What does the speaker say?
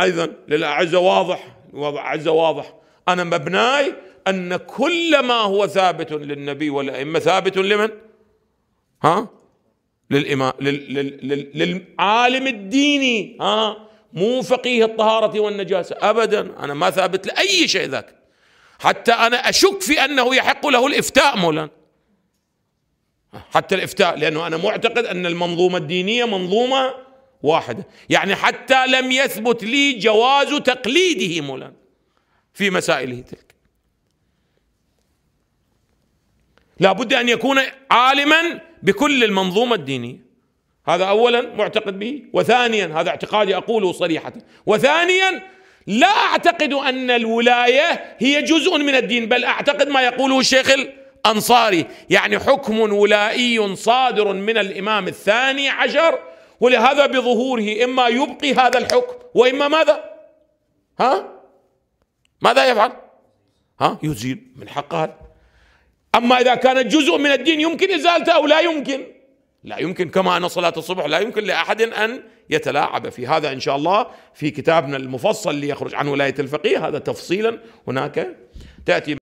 ايضا للاعزه واضح وضع عزه واضح انا مبناي ان كل ما هو ثابت للنبي والائمه ثابت لمن؟ ها؟ للامام للعالم الديني ها؟ مو فقيه الطهاره والنجاسه ابدا انا ما ثابت لاي شيء ذاك حتى انا اشك في انه يحق له الافتاء مولانا حتى الافتاء لانه انا معتقد ان المنظومه الدينيه منظومه واحدة يعني حتى لم يثبت لي جواز تقليده مولانا في مسائله تلك لا بد أن يكون عالما بكل المنظومة الدينية هذا أولا معتقد به وثانيا هذا اعتقادي أقوله صريحة وثانيا لا أعتقد أن الولاية هي جزء من الدين بل أعتقد ما يقوله الشيخ الأنصاري يعني حكم ولائي صادر من الإمام الثاني عشر ولهذا بظهوره إما يبقي هذا الحكم وإما ماذا ها ماذا يفعل ها يزيل من حقها هذا أما إذا كانت جزء من الدين يمكن إزالته أو لا يمكن لا يمكن كما أن صلاة الصبح لا يمكن لأحد أن يتلاعب في هذا إن شاء الله في كتابنا المفصل ليخرج عن ولاية الفقيه هذا تفصيلا هناك تأتي